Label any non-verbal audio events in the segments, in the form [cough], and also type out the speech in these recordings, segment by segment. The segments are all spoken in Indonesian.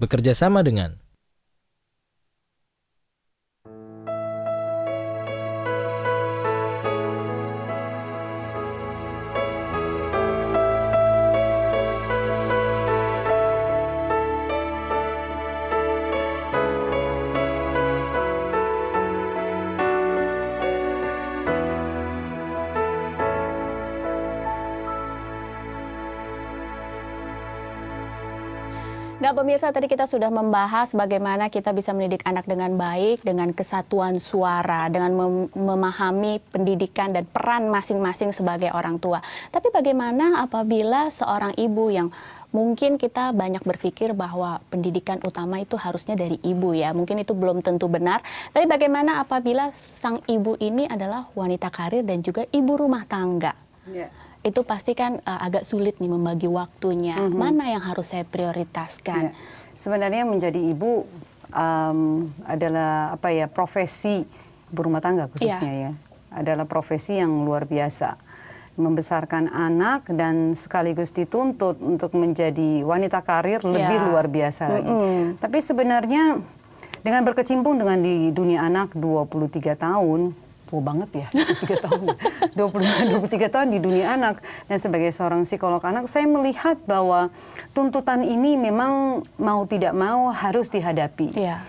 bekerja sama dengan Nah, pemirsa tadi kita sudah membahas bagaimana kita bisa mendidik anak dengan baik dengan kesatuan suara, dengan mem memahami pendidikan dan peran masing-masing sebagai orang tua. Tapi bagaimana apabila seorang ibu yang mungkin kita banyak berpikir bahwa pendidikan utama itu harusnya dari ibu ya. Mungkin itu belum tentu benar. Tapi bagaimana apabila sang ibu ini adalah wanita karir dan juga ibu rumah tangga? Yeah itu pasti kan uh, agak sulit nih membagi waktunya. Mm -hmm. Mana yang harus saya prioritaskan? Ya. Sebenarnya menjadi ibu um, adalah apa ya profesi berumah tangga khususnya ya. ya adalah profesi yang luar biasa membesarkan anak dan sekaligus dituntut untuk menjadi wanita karir iya. lebih luar biasa mm -hmm. lagi. Mhm. Tapi sebenarnya dengan berkecimpung dengan di dunia anak 23 tahun tua banget ya, tiga [laughs] tahun, 25, 23 tahun di dunia anak. Dan sebagai seorang psikolog anak, saya melihat bahwa tuntutan ini memang mau tidak mau harus dihadapi. Yeah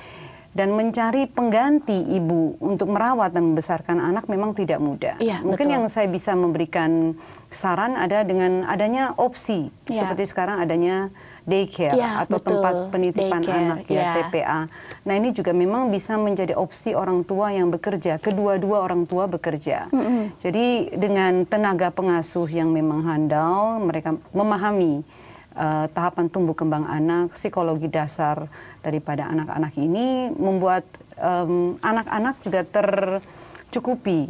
dan mencari pengganti ibu untuk merawat dan membesarkan anak memang tidak mudah. Ya, Mungkin betul. yang saya bisa memberikan saran ada dengan adanya opsi ya. seperti sekarang adanya daycare ya, atau betul. tempat penitipan daycare, anak ya, ya TPA. Nah ini juga memang bisa menjadi opsi orang tua yang bekerja, kedua-dua orang tua bekerja. Mm -hmm. Jadi dengan tenaga pengasuh yang memang handal, mereka memahami uh, tahapan tumbuh kembang anak, psikologi dasar daripada anak-anak ini membuat anak-anak um, anak -anak juga tercukupi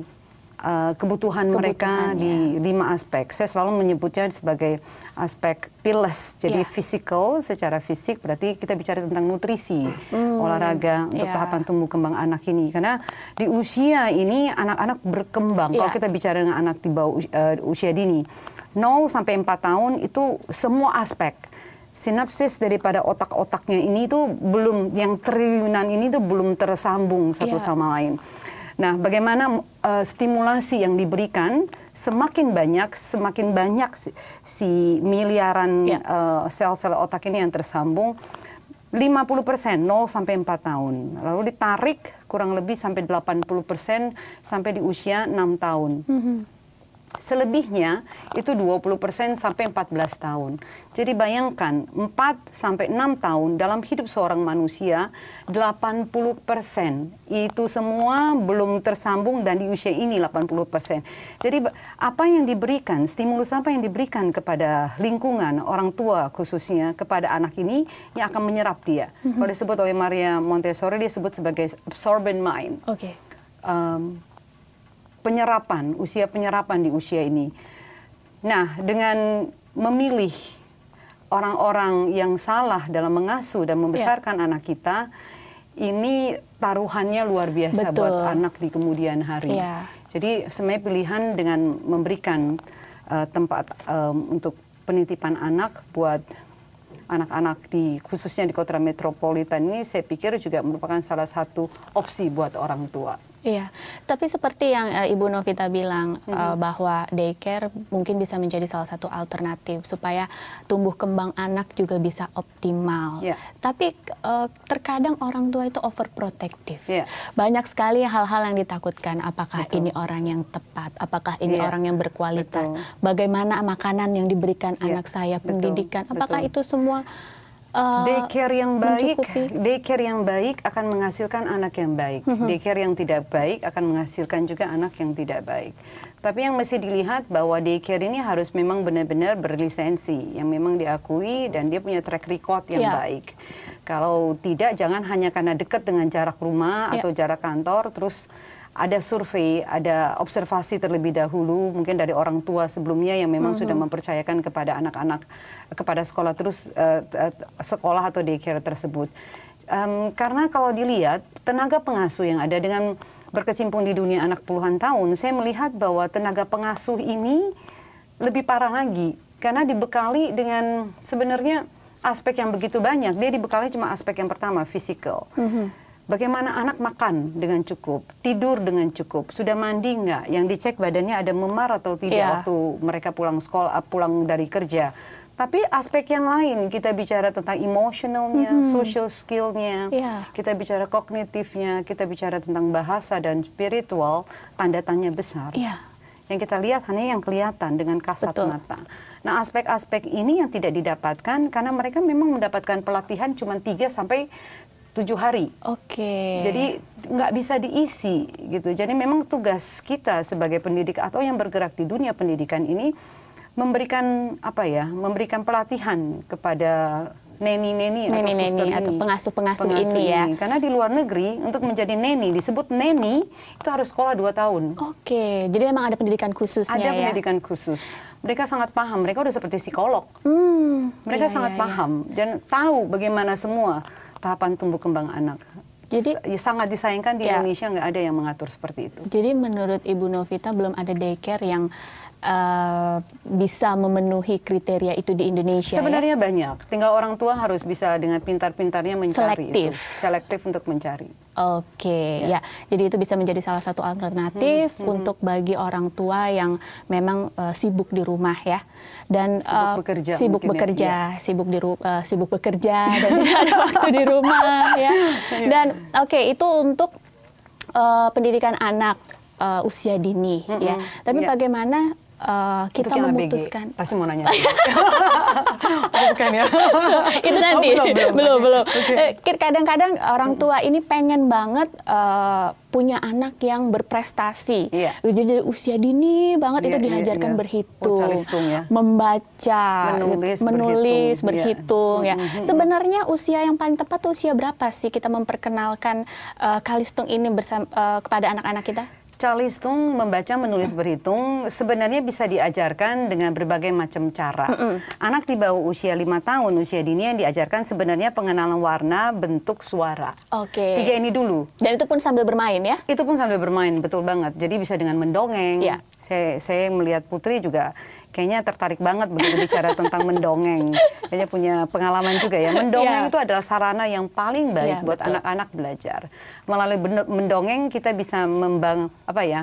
Eh, kebutuhan mereka di ya. lima aspek. Saya selalu menyebutnya sebagai aspek pilas, Jadi yeah. physical secara fisik berarti kita bicara tentang nutrisi, mm. olahraga untuk yeah. tahapan tumbuh kembang anak ini. Karena di usia ini anak-anak berkembang. Yeah. Kalau ya. kita bicara dengan anak di bawah uh, usia dini, 0 sampai 4 tahun itu semua aspek sinapsis daripada otak-otaknya ini itu belum yang triliunan ini itu belum tersambung satu yeah. sama lain. Nah, bagaimana uh, stimulasi yang diberikan semakin banyak, semakin banyak si, si miliaran yeah. Ya. uh, sel-sel otak ini yang tersambung 50 persen, 0 sampai 4 tahun. Lalu ditarik kurang lebih sampai 80 persen sampai di usia 6 tahun. Mm -hmm. Selebihnya itu 20% sampai 14 tahun. Jadi bayangkan 4 sampai 6 tahun dalam hidup seorang manusia 80% itu semua belum tersambung dan di usia ini 80%. Jadi apa yang diberikan, stimulus apa yang diberikan kepada lingkungan orang tua khususnya kepada anak ini yang akan menyerap dia. Mm -hmm. Kalau disebut oleh Maria Montessori dia disebut sebagai absorbent mind. Oke. Okay. Um, penyerapan, usia penyerapan di usia ini. Nah, dengan memilih orang-orang yang salah dalam mengasuh dan membesarkan yeah. anak kita, ini taruhannya luar biasa Betul. buat anak di kemudian hari. Yeah. Jadi sebenarnya pilihan dengan memberikan uh, tempat um, untuk penitipan anak buat anak-anak di khususnya di kota metropolitan ini saya pikir juga merupakan salah satu opsi buat orang tua. Iya, tapi seperti yang uh, Ibu Novita bilang mm -hmm. uh, bahwa daycare mungkin bisa menjadi salah satu alternatif supaya tumbuh kembang anak juga bisa optimal. Yeah. Tapi uh, terkadang orang tua itu overprotektif. Yeah. Banyak sekali hal-hal yang ditakutkan. Apakah Betul. ini orang yang tepat? Apakah ini yeah. orang yang berkualitas? Betul. Bagaimana makanan yang diberikan yeah. anak saya? Pendidikan? Betul. Apakah Betul. itu semua? uh, daycare yang baik, mencukupi. daycare yang baik akan menghasilkan anak yang baik. Mm -hmm. Daycare yang tidak baik akan menghasilkan juga anak yang tidak baik. Tapi yang mesti dilihat bahwa daycare ini harus memang benar-benar berlisensi, yang memang diakui dan dia punya track record yang yeah. baik. Kalau tidak, jangan hanya karena dekat dengan jarak rumah yeah. atau jarak kantor, terus ada survei, ada observasi terlebih dahulu mungkin dari orang tua sebelumnya yang memang mm -hmm. sudah mm-hmm. mempercayakan kepada anak-anak kepada sekolah terus uh, sekolah atau daycare tersebut. Um, karena kalau dilihat tenaga pengasuh yang ada dengan berkecimpung di dunia anak puluhan tahun, saya melihat bahwa tenaga pengasuh ini lebih parah lagi karena dibekali dengan sebenarnya aspek yang begitu banyak. Dia dibekali cuma aspek yang pertama, physical. Mm -hmm Bagaimana anak makan dengan cukup, tidur dengan cukup, sudah mandi nggak? Yang dicek badannya ada memar atau tidak yeah. waktu mereka pulang sekolah, ah, pulang dari kerja. Tapi aspek yang lain kita bicara tentang emosionalnya, mm -hmm. social skillnya, yeah. kita bicara kognitifnya, kita bicara tentang bahasa dan spiritual, tanda tanya besar. Yeah. Yang kita lihat hanya yang kelihatan dengan kasat Betul. mata. Nah, aspek-aspek ini yang tidak didapatkan karena mereka memang mendapatkan pelatihan cuma 3 sampai tujuh hari. Oke. Okay. Jadi nggak bisa diisi gitu. Jadi memang tugas kita sebagai pendidik atau yang bergerak di dunia pendidikan ini memberikan apa ya, memberikan pelatihan kepada neni-neni atau neni, neni, atau pengasuh-pengasuh ini, ya. ini ya. Karena di luar negeri untuk menjadi neni disebut neni itu harus sekolah dua tahun. Oke, jadi memang ada pendidikan khususnya Ada ya? pendidikan khusus. Mereka sangat paham, mereka udah seperti psikolog. Hmm, mereka iya, sangat iya, iya. paham dan tahu bagaimana semua tahapan tumbuh kembang anak. Jadi ya, sangat disayangkan di ya. Indonesia nggak ada yang mengatur seperti itu. Jadi menurut Ibu Novita belum ada daycare yang uh, bisa memenuhi kriteria itu di Indonesia. Ya? Sebenarnya ya? banyak. Tinggal orang tua harus bisa dengan pintar-pintarnya mencari selektif. itu, selektif untuk mencari. Oke, ya. ya. Jadi itu bisa menjadi salah satu alternatif hmm. hmm. untuk bagi orang tua yang memang uh, sibuk di rumah ya dan sibuk uh, bekerja, sibuk ya, bekerja, ya. sibuk di uh, sibuk bekerja dan [laughs] tidak ada waktu di rumah ya. Iya. Dan oke, okay, itu untuk uh, pendidikan anak uh, usia dini -hmm. ya. Hmm. Tapi yeah. bagaimana Uh, kita memutuskan pasti mau nanya [laughs] oh, bukan ya itu oh, nanti oh, belum belum, belum. Okay. Eh, kadang-kadang orang hmm. tua ini pengen banget uh, punya anak yang berprestasi yeah. jadi usia dini banget yeah, itu iya, dihajarkan yeah, yeah. berhitung ya. membaca menulis, menulis berhitung, iya. berhitung yeah. ya hmm, hmm, -hmm. sebenarnya usia yang paling tepat usia berapa sih kita memperkenalkan uh, kalistung ini bersama, uh, kepada anak-anak kita Calistung membaca, menulis, berhitung sebenarnya bisa diajarkan dengan berbagai macam cara. Mm -hmm. Anak di bawah usia lima tahun, usia dini yang diajarkan sebenarnya pengenalan warna, bentuk, suara. Oke. Okay. Tiga ini dulu. Dan itu pun sambil bermain ya? Itu pun sambil bermain, betul banget. Jadi bisa dengan mendongeng. Yeah. Saya, saya melihat Putri juga kayaknya tertarik banget begitu bicara tentang mendongeng. Kayaknya punya pengalaman juga ya. Mendongeng yeah. itu adalah sarana yang paling baik yeah, buat anak-anak belajar. Melalui mendongeng kita bisa membangun apa ya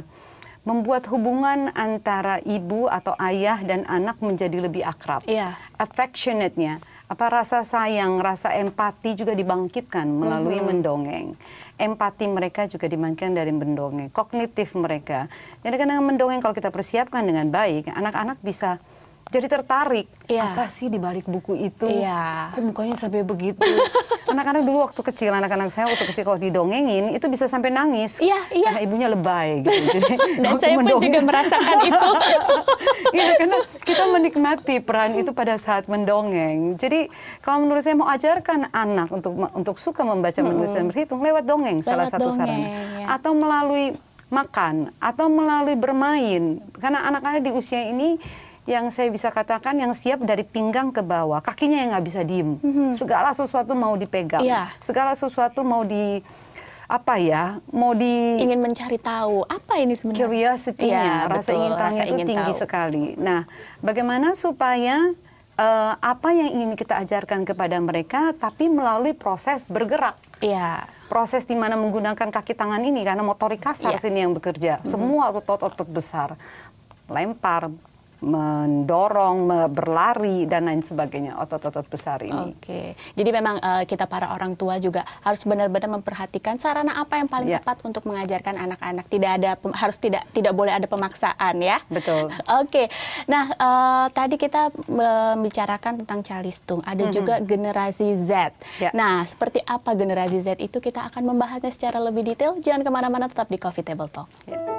membuat hubungan antara ibu atau ayah dan anak menjadi lebih akrab. Yeah. Affectionate-nya, apa rasa sayang, rasa empati juga dibangkitkan melalui mm -hmm. mendongeng. Empati mereka juga dibangkitkan dari mendongeng, kognitif mereka. Jadi karena mendongeng kalau kita persiapkan dengan baik, anak-anak bisa jadi tertarik yeah. apa sih di balik buku itu yeah. kok mukanya sampai begitu [laughs] anak-anak dulu waktu kecil anak-anak saya waktu kecil kalau didongengin itu bisa sampai nangis yeah, yeah. karena ibunya lebay gitu [laughs] jadi dan saya pun juga merasakan itu [laughs] iya karena kita menikmati peran itu pada saat mendongeng jadi kalau menurut saya mau ajarkan anak untuk untuk suka membaca hmm. menulis dan berhitung lewat dongeng lewat salah satu dongeng, sarana ya. atau melalui makan atau melalui bermain karena anak-anak di usia ini yang saya bisa katakan yang siap dari pinggang ke bawah, kakinya yang nggak bisa diem, mm-hmm. segala sesuatu mau dipegang, yeah. segala sesuatu mau di apa ya, mau di ingin mencari tahu apa ini sebenarnya curiosity-nya, ya, rasa betul, ingin tahu itu ingin tinggi tahu. sekali. Nah, bagaimana supaya uh, apa yang ingin kita ajarkan kepada mereka, tapi melalui proses bergerak. Iya. Proses di mana menggunakan kaki tangan ini karena motorik kasar ya. sini yang bekerja. Mm -hmm. Semua otot-otot besar, lempar, mendorong, berlari dan lain sebagainya otot-otot besar ini. Oke, jadi memang uh, kita para orang tua juga harus benar-benar memperhatikan sarana apa yang paling yeah. tepat untuk mengajarkan anak-anak. Tidak ada harus tidak tidak boleh ada pemaksaan ya. Betul. [laughs] Oke, nah uh, tadi kita membicarakan tentang calistung. Ada mm -hmm. juga generasi Z. Yeah. Nah, seperti apa generasi Z itu kita akan membahasnya secara lebih detail. Jangan kemana-mana, tetap di Coffee Table Talk. Yeah.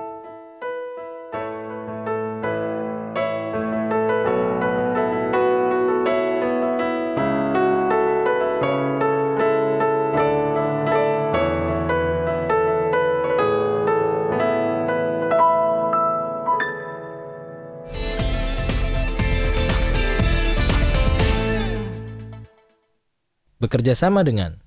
bekerja sama dengan